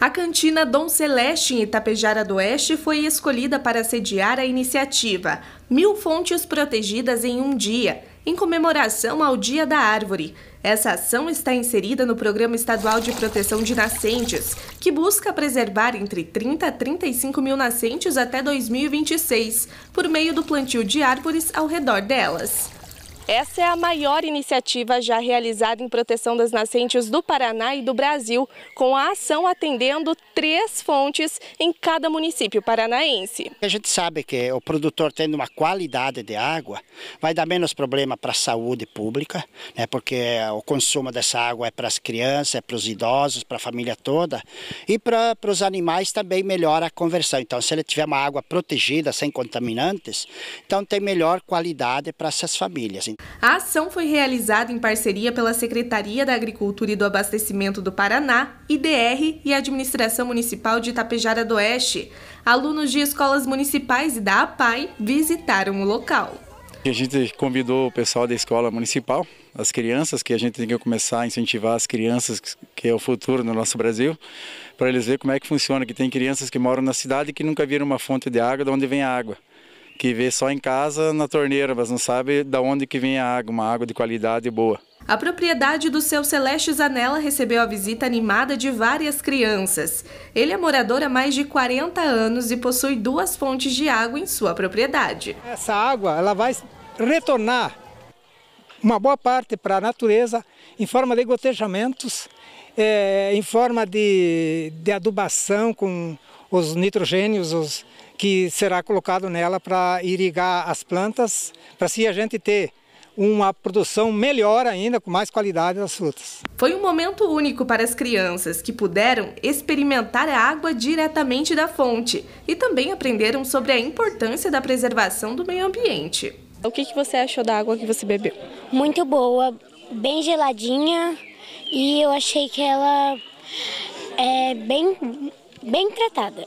A cantina Dom Celeste, em Itapejara do Oeste, foi escolhida para sediar a iniciativa Mil Fontes Protegidas em um Dia, em comemoração ao Dia da Árvore. Essa ação está inserida no Programa Estadual de Proteção de Nascentes, que busca preservar entre 30 a 35 mil nascentes até 2026, por meio do plantio de árvores ao redor delas. Essa é a maior iniciativa já realizada em proteção das nascentes do Paraná e do Brasil, com a ação atendendo três fontes em cada município paranaense. A gente sabe que o produtor tendo uma qualidade de água vai dar menos problema para a saúde pública, né, porque o consumo dessa água é para as crianças, é para os idosos, para a família toda e para os animais também melhora a conversão. Então, se ele tiver uma água protegida, sem contaminantes, então tem melhor qualidade para essas famílias. A ação foi realizada em parceria pela Secretaria da Agricultura e do Abastecimento do Paraná, IDR e a Administração Municipal de Itapejara do Oeste. Alunos de escolas municipais e da APAI visitaram o local. A gente convidou o pessoal da escola municipal, as crianças, que a gente tem que começar a incentivar as crianças, que é o futuro no nosso Brasil, para eles verem como é que funciona, que tem crianças que moram na cidade e que nunca viram uma fonte de água, de onde vem a água que vê só em casa na torneira, mas não sabe da onde que vem a água, uma água de qualidade boa. A propriedade do seu Celeste Zanella recebeu a visita animada de várias crianças. Ele é morador há mais de 40 anos e possui duas fontes de água em sua propriedade. Essa água ela vai retornar uma boa parte para a natureza em forma de gotejamentos, é, em forma de, de adubação com os nitrogênios os, que será colocado nela para irrigar as plantas, para se a gente ter uma produção melhor ainda, com mais qualidade das frutas. Foi um momento único para as crianças que puderam experimentar a água diretamente da fonte e também aprenderam sobre a importância da preservação do meio ambiente. O que, que você achou da água que você bebeu? Muito boa, bem geladinha e eu achei que ela é bem bem tratada.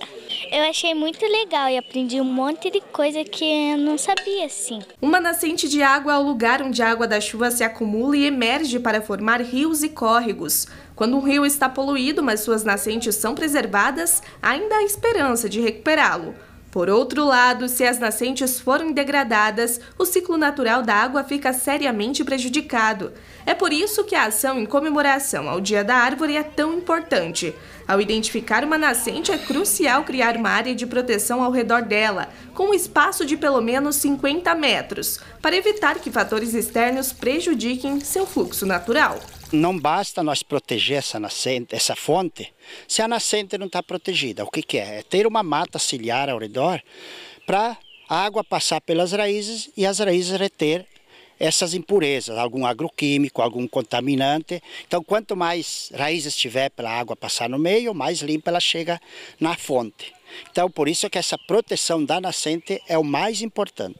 Eu achei muito legal e aprendi um monte de coisa que eu não sabia assim. Uma nascente de água é o lugar onde a água da chuva se acumula e emerge para formar rios e córregos. Quando um rio está poluído, mas suas nascentes são preservadas, ainda há esperança de recuperá-lo. Por outro lado, se as nascentes forem degradadas, o ciclo natural da água fica seriamente prejudicado. É por isso que a ação em comemoração ao Dia da Árvore é tão importante. Ao identificar uma nascente, é crucial criar uma área de proteção ao redor dela, com um espaço de pelo menos 50 metros, para evitar que fatores externos prejudiquem seu fluxo natural não basta nós proteger essa nascente, essa fonte, se a nascente não está protegida. O que, que é? É ter uma mata ciliar ao redor para a água passar pelas raízes e as raízes reter essas impurezas, algum agroquímico, algum contaminante. Então, quanto mais raízes tiver pela água passar no meio, mais limpa ela chega na fonte. Então, por isso é que essa proteção da nascente é o mais importante.